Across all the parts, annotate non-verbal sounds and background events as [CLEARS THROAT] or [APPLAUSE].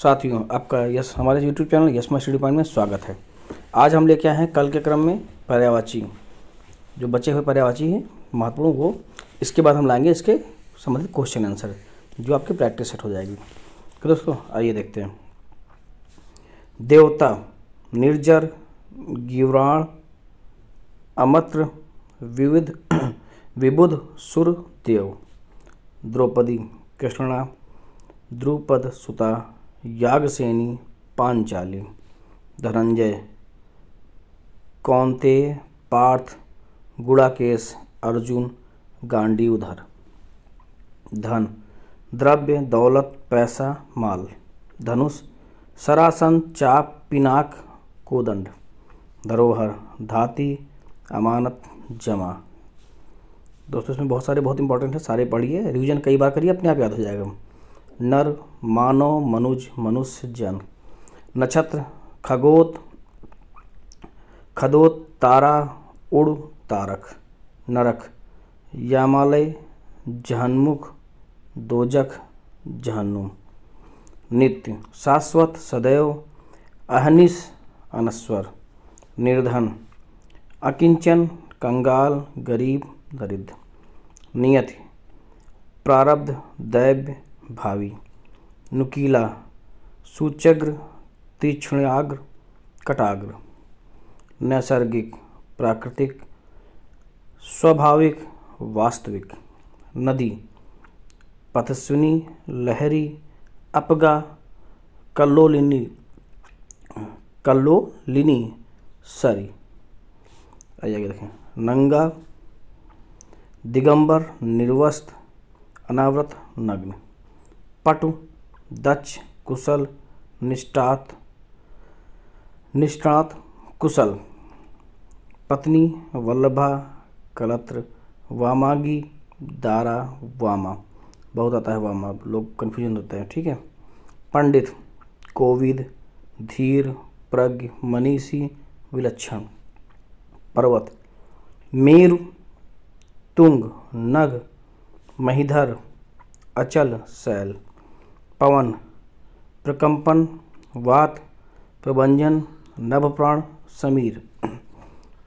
साथियों आपका यस हमारे YouTube channel yes my study point में स्वागत है आज हम लेके आए हैं कल के क्रम में पर्यावाची जो बचे हुए पर्यावाची हैं महत्वपूर्ण वो इसके बाद हम लाएंगे इसके संबंधित क्वेश्चन आंसर जो आपकी प्रैक्टिस सेट हो जाएगी दोस्तों आइए देखते हैं देवता निर्जर गिवराण अमत्र विविध [CLEARS THROAT] विबुध सुर देव द्रौपदी कृष्णा द्रुपद सुता यागसेनी पांचाली धनंजय कौंते पार्थ गुड़ाकेश अर्जुन गांडी उधर धन द्रव्य दौलत पैसा माल धनुष सरासन चाप पिनाक कोदंड धरोहर धाती अमानत जमा दोस्तों इसमें बहुत सारे बहुत इंपॉर्टेंट है सारे पढ़िए रिवीजन कई बार करिए अपने आप याद हो जाएगा नर मानव मनुज मनुष्य जन नक्षत्र खगोत खदोत तारा उड़ तारक नरक यामालय जहनमुख दोजख जहन्नुम नित्य शाश्वत सदैव अहनिश अनस्वर निर्धन अकिंचन कंगाल गरीब दरिद्र नियति प्रारब्ध दैव्य भावी नुकीला सूचग्र तीक्ष्णाग्र कटाग्र नैसर्गिक प्राकृतिक स्वाभाविक वास्तविक नदी पथस्विनी लहरी अपगा कल्लोलिनी कल्लोलिनी सॉरी आइए देखें नंगा दिगंबर निर्वस्त अनावृत नग्न पटु दक्ष कुशल निष्ठात निष्ठात कुशल पत्नी वल्लभा कलत्र वामागी दारा वामा बहुत आता है वाम अब लोग कन्फ्यूजन होते हैं ठीक है पंडित कोविद धीर प्रज्ञ मनीषी विलक्षण पर्वत मीर तुंग नग महिधर अचल शैल पवन प्रकंपन वात प्रभंजन प्राण समीर [CLEARS THROAT]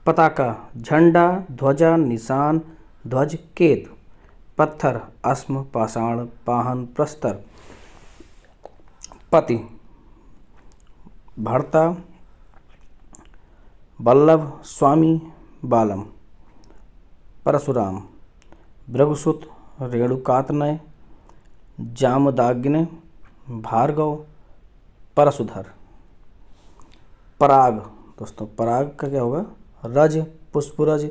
पताका झंडा ध्वजा निशान ध्वज केत पत्थर अस्म पाषाण पाहन प्रस्तर पति भरता बल्लभ स्वामी बालम परशुराम भृगुसुत रेणुकातनय जामदाग्न भार्गव परशुधर पराग दोस्तों पराग का क्या होगा रज पुष्पुरज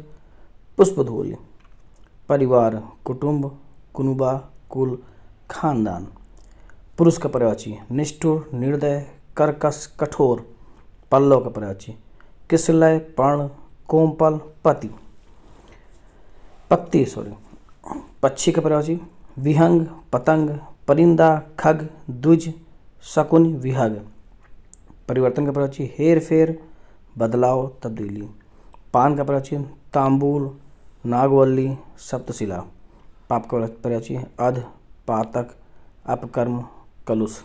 पुष्पधूरी परिवार कुटुंब कुनुबा कुल खानदान पुरुष का पर्यायवाची निष्ठुर निर्दय कर्कश कठोर पल्लव का पर्यायवाची किसलय पर्ण कोमपल पति पत्ती सॉरी पक्षी का पर्यायवाची विहंग पतंग परिंदा खग द्विज शकुन विहग परिवर्तन का प्रवाची हेर फेर बदलाव तब्दीली पान का प्राचीन तांबूल नागवल्ली सप्तशिला पाप का प्रयाची अध पातक अपकर्म कलुष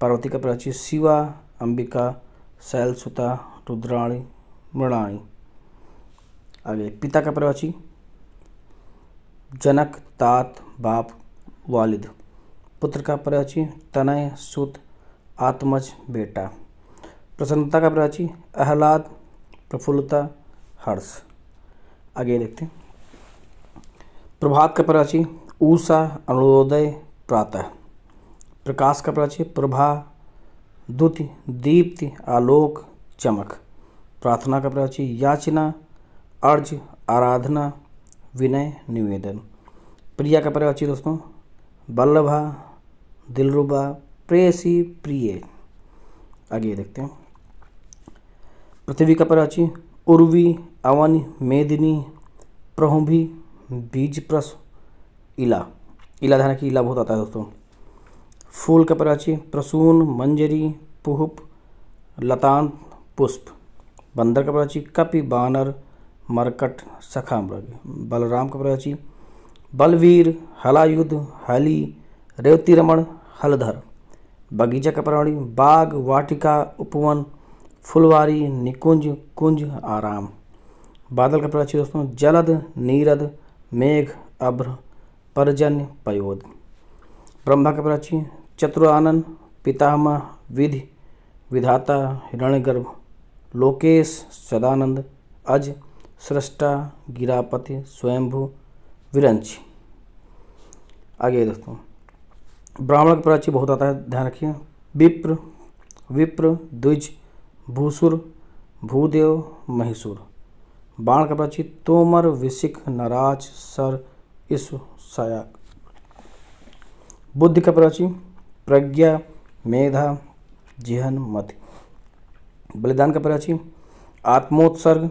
पार्वती का प्राची शिवा अंबिका शैलसुता रुद्राणी मृणाणी आगे पिता का प्रवाची जनक तात बाप वालिद पुत्र का प्रवाची तनय सुत आत्मज बेटा प्रसन्नता का प्राची अहलाद प्रफुल्लता हर्ष आगे देखते हैं प्रभात का प्राची ऊषा अनुदय प्रातः प्रकाश का प्राची प्रभा दुति दीप्ति आलोक चमक प्रार्थना का प्राची याचना अर्ज आराधना विनय निवेदन प्रिया का प्राची दोस्तों बल्लभा दिलरुबा प्रेसी प्रिय आगे देखते हैं पृथ्वी का प्राची उर्वी अवनि मेदिनी प्रहुभी बीज प्रस इला इला धारा की इला बहुत आता है दोस्तों फूल का प्राची प्रसून मंजरी पुहप लतान पुष्प बंदर का प्राची कपि बानर मरकट सखा बलराम का प्राची बलवीर हलायुद्ध हली रेवती रमण हलधर बगीचा का प्राणी बाग वाटिका उपवन फुलवारी निकुंज कुंज आराम बादल का प्रकार दोस्तों जलद नीरद मेघ अभ्र परजन्य पयोद ब्रह्मा का प्राची चतुरानंद पितामह विधि विधाता हिरण्यगर्भ लोकेश सदानंद अज सृष्टा गिरापति स्वयंभु विरंच आगे दोस्तों ब्राह्मण का प्राची बहुत आता है ध्यान रखिए विप्र विप्र द्विज भूसुर भूदेव महेश्वर बाण कपराची तोमर विशिक नाराज सर इस सायक बुद्धि कपराची प्रज्ञा मेधा जिहन मत बलिदान कपराची आत्मोत्सर्ग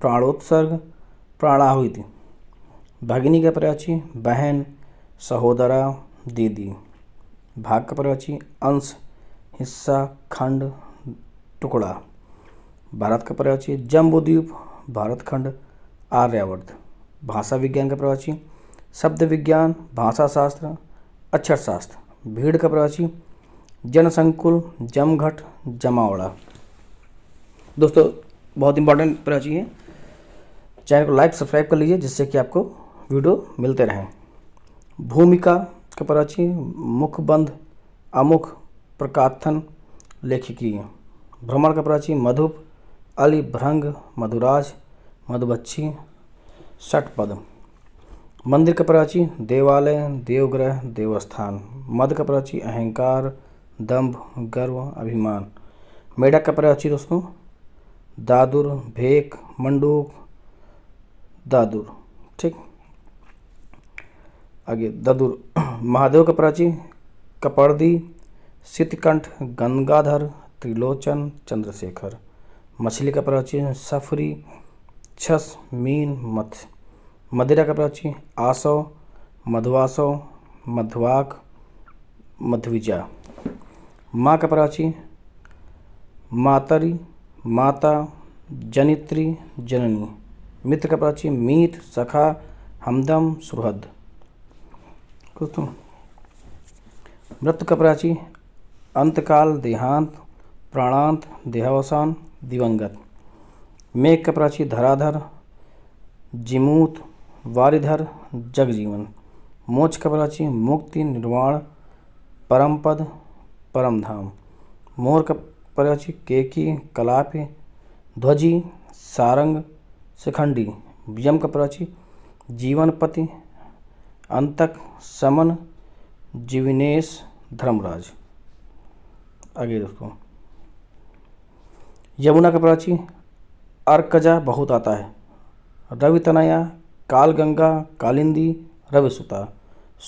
प्राणोत्सर्ग प्राणाहुति भगिनी कपराची बहन सहोदरा दीदी भाग कपराची अंश हिस्सा खंड टुकड़ा भारत का परिचय जम्बूद्वीप भारत खंड आर्यावर्त भाषा विज्ञान का प्रवाची शब्द विज्ञान भाषा शास्त्र अक्षर शास्त्र भीड़ का प्रवाची जनसंकुल जमघट जमावड़ा दोस्तों बहुत इंपॉर्टेंट प्रवाची है चैनल को लाइक सब्सक्राइब कर लीजिए जिससे कि आपको वीडियो मिलते रहें भूमिका का प्राची मुखबंध अमुख प्रकाथन लेखिकी भ्रमण का प्राची मधुप अलिभ्रंग मधुराज मधुबच्छी षटपद मंदिर का प्राची देवालय देवग्रह देवस्थान मद का प्राची अहंकार दंभ गर्व अभिमान मेढक का प्राची दोस्तों दादुर भेक मंडूक दादुर ठीक आगे दादुर महादेव का प्राची कपर्दी सितकंठ गंगाधर त्रिलोचन चंद्रशेखर मछली का प्राचीन सफरी छस मीन मथ मदिरा का प्राचीन आसो मधुआसो मधुआक मध्विजा माँ का प्राची मातरी माता जनित्री जननी मित्र का प्राची मीत सखा हमदम सुहद मृत का प्राची अंतकाल देहांत प्राणांत देहावसान दिवंगत मेघ कपराची धराधर जिमूत वारिधर जगजीवन मोक्ष कपराची मुक्ति निर्वाण परम पद मोर कपराची केकी कलाप्य ध्वजी सारंग शिखंडी यम कपराची जीवनपति अंतक समन जीवनेश धर्मराज आगे दोस्तों यमुना का प्राची अर्कजा बहुत आता है रवि तनया कालगंगा कालिंदी रविसुता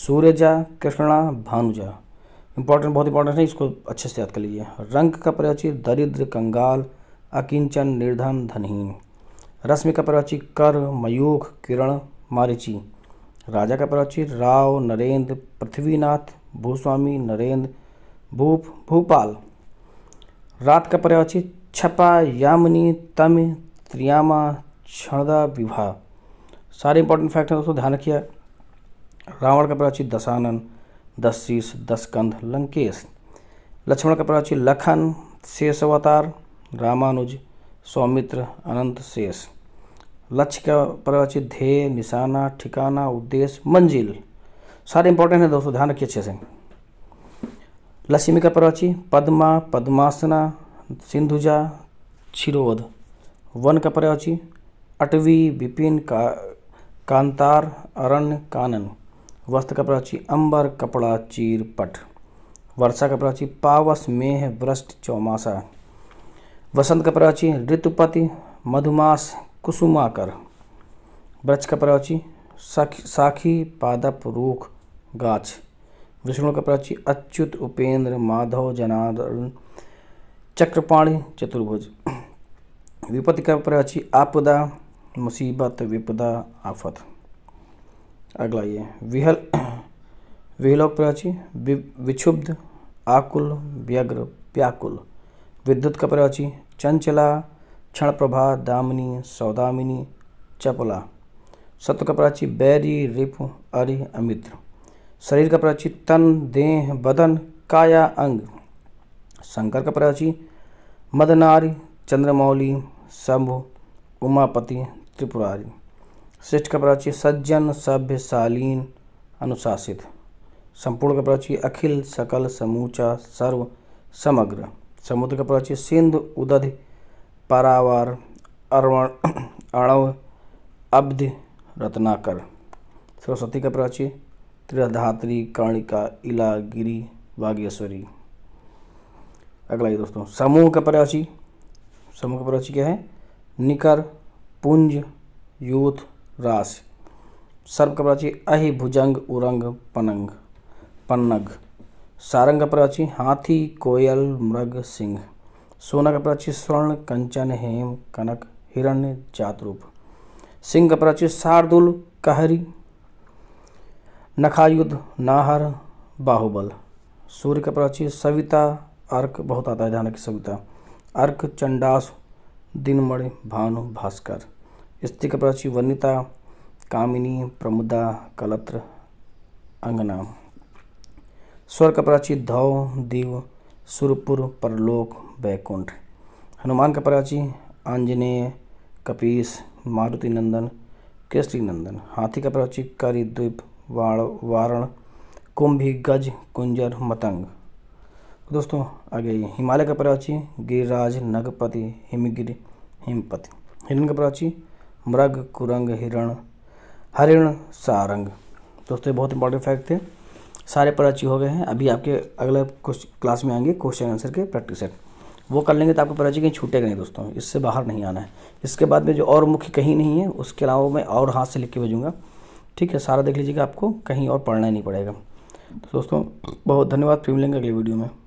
सूर्यजा कृष्णा भानुजा इंपॉर्टेंट बहुत इंपॉर्टेंट है इसको अच्छे से याद कर लीजिए रंग का प्रवाची दरिद्र कंगाल अकिंचन निर्धन धनहीन रश्मि का प्रवाची कर मयूख किरण मारिची राजा का प्रवाची राव नरेंद्र पृथ्वीनाथ भूस्वामी नरेंद्र भूप भूपाल रात का प्रवाची छपा यामिनी तम त्रियामा क्षणदा विभा सारे इंपॉर्टेंट फैक्ट हैं दोस्तों ध्यान रखिए रावण का प्राची दशानन दस शीस दस कंध लंकेश लक्ष्मण का प्राची लखन शेष अवतार रामानुज सौमित्र अनंत शेष लक्ष्य का प्रवाचित ध्येय निशाना ठिकाना उद्देश्य मंजिल सारे इंपॉर्टेंट हैं दोस्तों ध्यान रखिए अच्छे से लक्ष्मी का प्रवाची पद्मा पद्मासना सिंधुजा କ୍ଷୀରୋଦ वन का अच्छी अटवी विपिन का कांतार अरण्य कानन वस्त्र का प्राची अंबर कपड़ा चीर पट वर्षा का प्राची पावस मेह वृष्ट चौमासा वसंत का प्राची ऋतुपति मधुमास कुसुमाकर वृक्ष का प्राची साखी साखी पादप रूख गाछ विष्णु का प्राची अच्युत उपेंद्र माधव जनार्दन चक्रपाणी चतुर्भुज विपत्ति का अच्छी आपदा मुसीबत विपदा आफत अगला ये विहल विहलोक प्राची विक्षुब्ध आकुल व्यग्र व्याकुल विद्युत का प्राची चंचला क्षण प्रभा दामिनी सौदामिनी चपला सत्व का प्राची बैरी रिप अरि अमित्र शरीर का प्राची तन देह बदन काया अंग शंकर का प्राची मदनारी चंद्रमौली शंभ उमापति त्रिपुरारी श्रेष्ठ का प्राची सज्जन सभ्य शालीन अनुशासित संपूर्ण कपराची अखिल सकल समूचा सर्व समग्र समुद्र का कपराची सिंधु उदधि पारावार अरवण [CLEARS THROAT] अणव अब्ध रत्नाकर सरस्वती का प्राची त्रिधात्री कर्णिका इला गिरी वागेश्वरी अगला है दोस्तों समूह का प्राची समूह का प्राची क्या है निकर पुंज यूथ राश सर्व का प्राची अहि भुजंग उरंग पनंग पन्नग सारंग का प्राची हाथी कोयल मृग सिंह सोना का प्राची स्वर्ण कंचन हेम कनक हिरण्य चातरूप सिंह का प्राची शार्दुल कहरी नखायुद्ध नाहर बाहुबल सूर्य का प्राची सविता अर्क बहुत आता है ध्यान की सभ्यता अर्क चंडास दिनमणि भानु भास्कर स्त्री कपराची वनिता कामिनी प्रमुदा कलत्र अंगना स्वर कपराची धौ दीव सुरपुर परलोक बैकुंठ हनुमान कपराची आंजनेय कपीस मारुति नंदन केसरी नंदन हाथी कपराची करिद्वीप वाण वारण कुंभी गज कुंजर मतंग दोस्तों आ गई हिमालय का प्राची गिरिराज नगपति हिमगिर हिमपति हिरण का प्राची मृग कुरंग हिरण हरिण सारंग दोस्तों बहुत इंपॉर्टेंट फैक्ट थे सारे प्राची हो गए हैं अभी आपके अगले कुछ क्लास में आएंगे क्वेश्चन आंसर के प्रैक्टिस सेट वो कर लेंगे तो आपको प्राची कहीं छूटेगा नहीं दोस्तों इससे बाहर नहीं आना है इसके बाद में जो और मुख्य कहीं नहीं है उसके अलावा मैं और हाथ से लिख के भेजूँगा ठीक है सारा देख लीजिएगा आपको कहीं और पढ़ना ही नहीं पड़ेगा तो दोस्तों बहुत धन्यवाद फिर मिलेंगे अगले वीडियो में